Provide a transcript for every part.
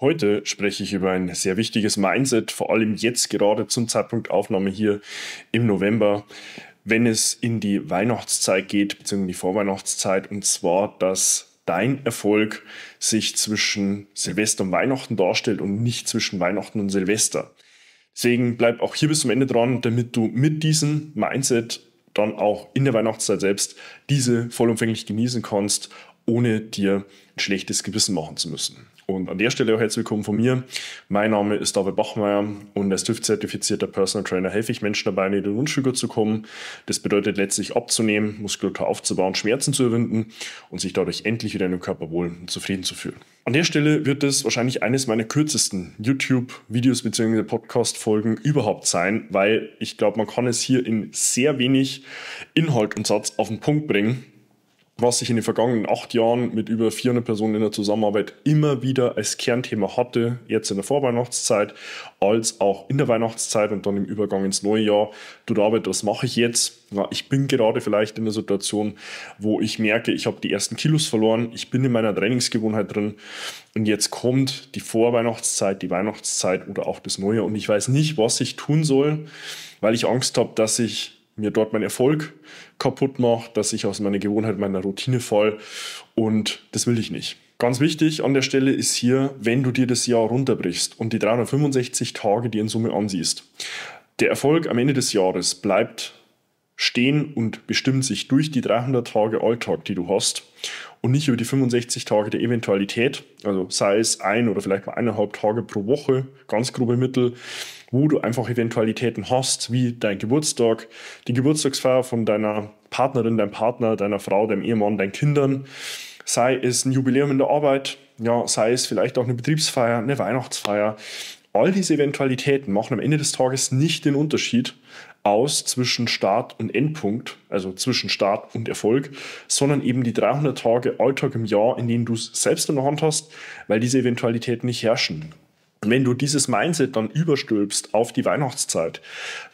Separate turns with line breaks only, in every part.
Heute spreche ich über ein sehr wichtiges Mindset, vor allem jetzt gerade zum Zeitpunkt Aufnahme hier im November, wenn es in die Weihnachtszeit geht, beziehungsweise die Vorweihnachtszeit, und zwar, dass dein Erfolg sich zwischen Silvester und Weihnachten darstellt und nicht zwischen Weihnachten und Silvester. Deswegen bleib auch hier bis zum Ende dran, damit du mit diesem Mindset dann auch in der Weihnachtszeit selbst diese vollumfänglich genießen kannst, ohne dir ein schlechtes Gewissen machen zu müssen. Und an der Stelle auch herzlich willkommen von mir. Mein Name ist David Bachmeier und als TÜV-zertifizierter Personal Trainer helfe ich Menschen dabei, in den Wunschhügel zu kommen. Das bedeutet letztlich abzunehmen, Muskulatur aufzubauen, Schmerzen zu überwinden und sich dadurch endlich wieder in dem Körper wohl und zufrieden zu fühlen. An der Stelle wird es wahrscheinlich eines meiner kürzesten YouTube-Videos bzw. Podcast-Folgen überhaupt sein, weil ich glaube, man kann es hier in sehr wenig Inhalt und Satz auf den Punkt bringen was ich in den vergangenen acht Jahren mit über 400 Personen in der Zusammenarbeit immer wieder als Kernthema hatte, jetzt in der Vorweihnachtszeit, als auch in der Weihnachtszeit und dann im Übergang ins neue Jahr. Du David, was mache ich jetzt? Ja, ich bin gerade vielleicht in der Situation, wo ich merke, ich habe die ersten Kilos verloren, ich bin in meiner Trainingsgewohnheit drin und jetzt kommt die Vorweihnachtszeit, die Weihnachtszeit oder auch das Neue und ich weiß nicht, was ich tun soll, weil ich Angst habe, dass ich mir dort meinen Erfolg kaputt macht, dass ich aus meiner Gewohnheit, meiner Routine fall und das will ich nicht. Ganz wichtig an der Stelle ist hier, wenn du dir das Jahr runterbrichst und die 365 Tage dir in Summe ansiehst. Der Erfolg am Ende des Jahres bleibt stehen und bestimmen sich durch die 300 Tage Alltag, die du hast und nicht über die 65 Tage der Eventualität, also sei es ein oder vielleicht mal eineinhalb Tage pro Woche, ganz grobe Mittel, wo du einfach Eventualitäten hast, wie dein Geburtstag, die Geburtstagsfeier von deiner Partnerin, deinem Partner, deiner Frau, deinem Ehemann, deinen Kindern, sei es ein Jubiläum in der Arbeit, ja, sei es vielleicht auch eine Betriebsfeier, eine Weihnachtsfeier, All diese Eventualitäten machen am Ende des Tages nicht den Unterschied, aus zwischen Start und Endpunkt, also zwischen Start und Erfolg, sondern eben die 300 Tage Alltag im Jahr, in denen du es selbst in der Hand hast, weil diese Eventualitäten nicht herrschen. Und wenn du dieses Mindset dann überstülpst auf die Weihnachtszeit,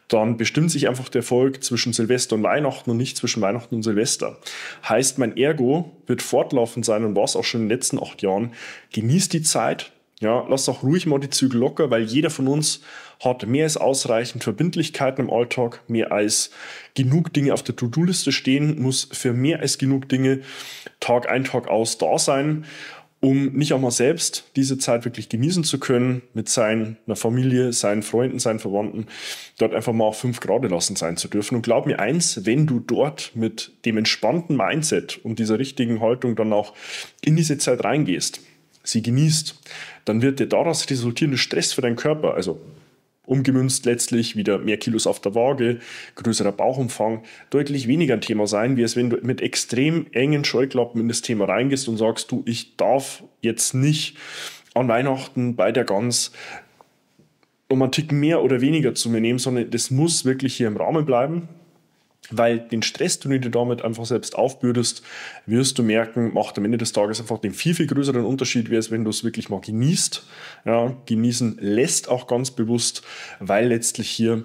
dann bestimmt sich einfach der Erfolg zwischen Silvester und Weihnachten und nicht zwischen Weihnachten und Silvester. Heißt, mein Ergo wird fortlaufend sein und war es auch schon in den letzten acht Jahren. Genieß die Zeit, ja, lasst auch ruhig mal die Zügel locker, weil jeder von uns hat mehr als ausreichend Verbindlichkeiten im Alltag, mehr als genug Dinge auf der To-Do-Liste stehen, muss für mehr als genug Dinge Tag ein, Tag aus da sein, um nicht auch mal selbst diese Zeit wirklich genießen zu können mit seiner Familie, seinen Freunden, seinen Verwandten, dort einfach mal auf fünf Grad lassen sein zu dürfen. Und glaub mir eins, wenn du dort mit dem entspannten Mindset und dieser richtigen Haltung dann auch in diese Zeit reingehst, sie genießt, dann wird der daraus resultierende Stress für deinen Körper, also umgemünzt letztlich wieder mehr Kilos auf der Waage, größerer Bauchumfang, deutlich weniger ein Thema sein, wie es wenn du mit extrem engen Scheuklappen in das Thema reingehst und sagst, du, ich darf jetzt nicht an Weihnachten bei der Gans um einen Tick mehr oder weniger zu mir nehmen, sondern das muss wirklich hier im Rahmen bleiben weil den Stress, den du dir damit einfach selbst aufbürdest, wirst du merken, macht am Ende des Tages einfach den viel, viel größeren Unterschied, wäre es, wenn du es wirklich mal genießt, ja, genießen lässt auch ganz bewusst, weil letztlich hier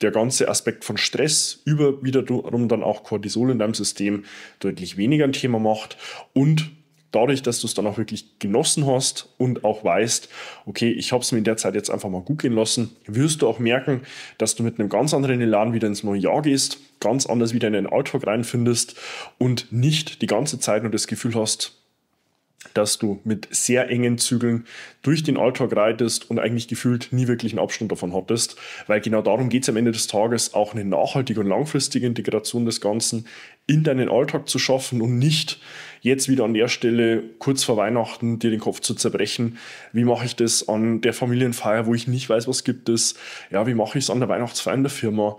der ganze Aspekt von Stress über wiederum dann auch Cortisol in deinem System deutlich weniger ein Thema macht und dadurch, dass du es dann auch wirklich genossen hast und auch weißt, okay, ich habe es mir in der Zeit jetzt einfach mal gut gehen lassen, wirst du auch merken, dass du mit einem ganz anderen Elan wieder ins neue Jahr gehst, ganz anders wieder in den Alltag reinfindest und nicht die ganze Zeit nur das Gefühl hast, dass du mit sehr engen Zügeln durch den Alltag reitest und eigentlich gefühlt nie wirklich einen Abstand davon hattest, weil genau darum geht es am Ende des Tages, auch eine nachhaltige und langfristige Integration des Ganzen in deinen Alltag zu schaffen und nicht jetzt wieder an der Stelle kurz vor Weihnachten dir den Kopf zu zerbrechen. Wie mache ich das an der Familienfeier, wo ich nicht weiß, was gibt es? Ja, wie mache ich es an der Weihnachtsfeier in der Firma?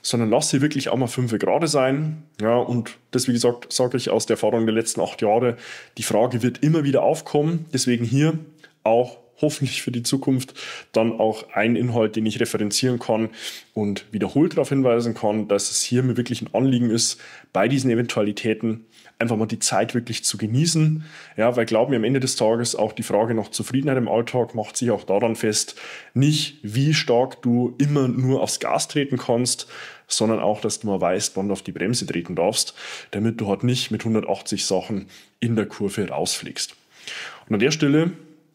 Sondern lass sie wirklich auch mal fünf gerade sein. Ja, und das, wie gesagt, sage ich aus der Erfahrung der letzten acht Jahre, die Frage wird immer wieder aufkommen. Deswegen hier auch hoffentlich für die Zukunft dann auch einen Inhalt, den ich referenzieren kann und wiederholt darauf hinweisen kann, dass es hier mir wirklich ein Anliegen ist, bei diesen Eventualitäten einfach mal die Zeit wirklich zu genießen. Ja, weil glaub mir, am Ende des Tages auch die Frage nach Zufriedenheit im Alltag macht sich auch daran fest, nicht wie stark du immer nur aufs Gas treten kannst, sondern auch, dass du mal weißt, wann du auf die Bremse treten darfst, damit du halt nicht mit 180 Sachen in der Kurve rausfliegst. Und an der Stelle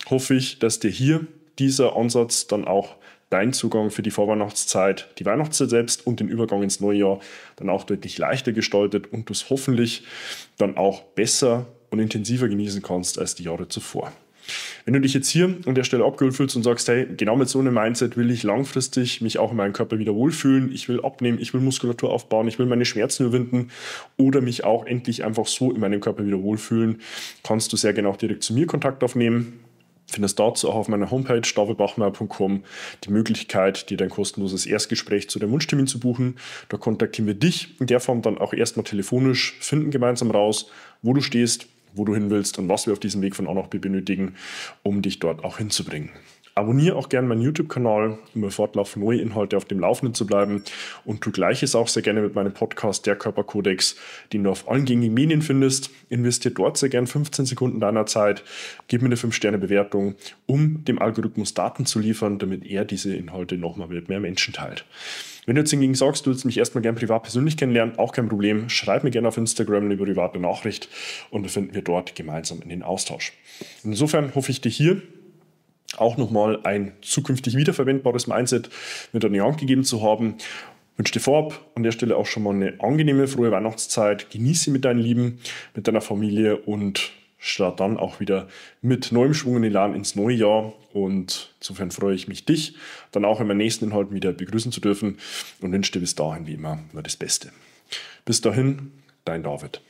hoffe ich, dass dir hier dieser Ansatz dann auch dein Zugang für die Vorweihnachtszeit, die Weihnachtszeit selbst und den Übergang ins neue Jahr dann auch deutlich leichter gestaltet und du es hoffentlich dann auch besser und intensiver genießen kannst als die Jahre zuvor. Wenn du dich jetzt hier an der Stelle abgeholt fühlst und sagst, hey, genau mit so einem Mindset will ich langfristig mich auch in meinem Körper wieder wohlfühlen, ich will abnehmen, ich will Muskulatur aufbauen, ich will meine Schmerzen überwinden oder mich auch endlich einfach so in meinem Körper wieder wohlfühlen, kannst du sehr gerne auch direkt zu mir Kontakt aufnehmen findest dazu auch auf meiner Homepage davidbachmeier.com die Möglichkeit, dir dein kostenloses Erstgespräch zu deinem Wunschtermin zu buchen. Da kontaktieren wir dich in der Form dann auch erstmal telefonisch, finden gemeinsam raus, wo du stehst, wo du hin willst und was wir auf diesem Weg von A nach B benötigen, um dich dort auch hinzubringen. Abonniere auch gerne meinen YouTube-Kanal, um im Fortlauf neue Inhalte auf dem Laufenden zu bleiben. Und tu gleiches auch sehr gerne mit meinem Podcast Der Körperkodex, den du auf allen gängigen Medien findest. Investiere dort sehr gerne 15 Sekunden deiner Zeit. Gib mir eine 5-Sterne-Bewertung, um dem Algorithmus Daten zu liefern, damit er diese Inhalte nochmal mit mehr Menschen teilt. Wenn du jetzt hingegen sagst, du willst mich erstmal gerne privat persönlich kennenlernen, auch kein Problem. Schreib mir gerne auf Instagram eine private Nachricht und dann finden wir dort gemeinsam in den Austausch. Insofern hoffe ich dir hier auch nochmal ein zukünftig wiederverwendbares Mindset mit an die Hand gegeben zu haben. Ich wünsche dir vorab an der Stelle auch schon mal eine angenehme, frohe Weihnachtszeit. Genieße mit deinen Lieben, mit deiner Familie und start dann auch wieder mit neuem Schwung und Elan ins neue Jahr. Und insofern freue ich mich, dich dann auch in meinen nächsten Inhalten wieder begrüßen zu dürfen und wünsche dir bis dahin wie immer nur das Beste. Bis dahin, dein David.